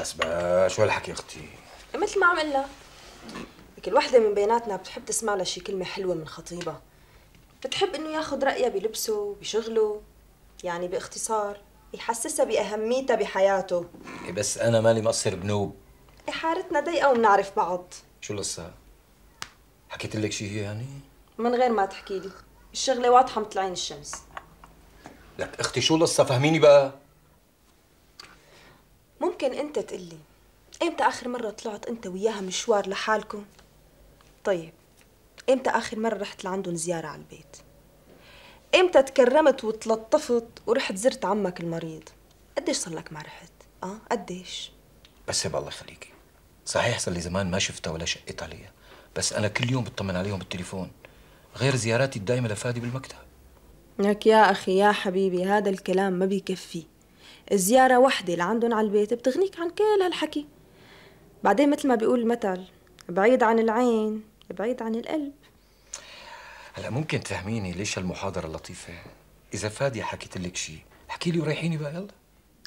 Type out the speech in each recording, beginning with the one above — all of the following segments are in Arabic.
بس بقى شو هالحكي اختي مثل ما عم قلها كل وحده من بيناتنا بتحب تسمع لها شي كلمه حلوه من خطيبها بتحب انه ياخذ رايها بلبسه بشغله يعني باختصار يحسسها باهميتها بحياته إيه، بس انا مالي مقصر بنوب حارتنا ضيقه ومنعرف بعض شو لسا حكيت لك شي يعني من غير ما تحكي لي الشغله واضحه مطلعين الشمس لك اختي شو لسا فهميني بقى ممكن انت تقلي امتى اخر مرة طلعت انت وياها مشوار لحالكم؟ طيب امتى اخر مرة رحت لعندهم زيارة على البيت؟ امتى تكرمت وتلطفت ورحت زرت عمك المريض؟ قديش صار لك ما رحت؟ اه قديش؟ بس يبقى الله يخليكي صحيح صار لي زمان ما شفتها ولا شقيت عليها بس انا كل يوم بطمن عليهم بالتليفون غير زياراتي الدائمة لفادي بالمكتب لك يا أخي يا حبيبي هذا الكلام ما بيكفي زياره وحده لعندهم على البيت بتغنيك عن كل هالحكي بعدين مثل ما بيقول المثل بعيد عن العين بعيد عن القلب هلا ممكن تفهميني ليش هالمحاضره اللطيفه اذا فادي حكيت لك شيء احكي لي وريحيني بقى يلا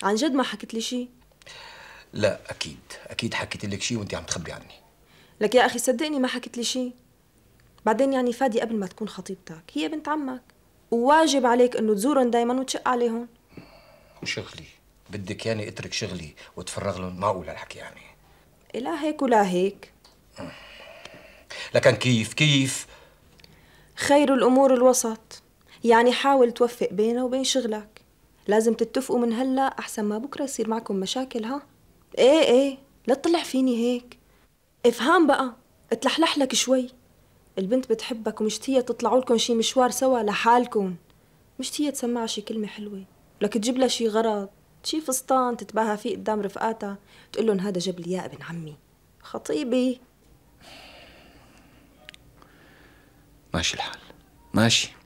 عن جد ما حكيت لي شيء لا اكيد اكيد حكيت لك شيء وانت عم تخبي عني لك يا اخي صدقني ما حكيت لي شيء بعدين يعني فادي قبل ما تكون خطيبتك هي بنت عمك وواجب عليك انه تزورهم دايما وتشق عليهم شغلي بدك يعني اترك شغلي وتفرغ لهم ما اقول هالحكي يعني لا هيك ولا هيك لكن كيف كيف خير الامور الوسط يعني حاول توفق بينه وبين شغلك لازم تتفقوا من هلا احسن ما بكره يصير معكم مشاكل ها ايه ايه لا تطلع فيني هيك افهام بقى اتلحلح لك شوي البنت بتحبك ومشتيه تطلعوا لكم شي مشوار سوا لحالكم مشتيه تسمعها شي كلمه حلوه ولك تجيب لها شي غرض شي فستان تتباهى فيه قدام رفقاتها تقول لهم هذا جاب لي اياه ابن عمي خطيبي ماشي الحال ماشي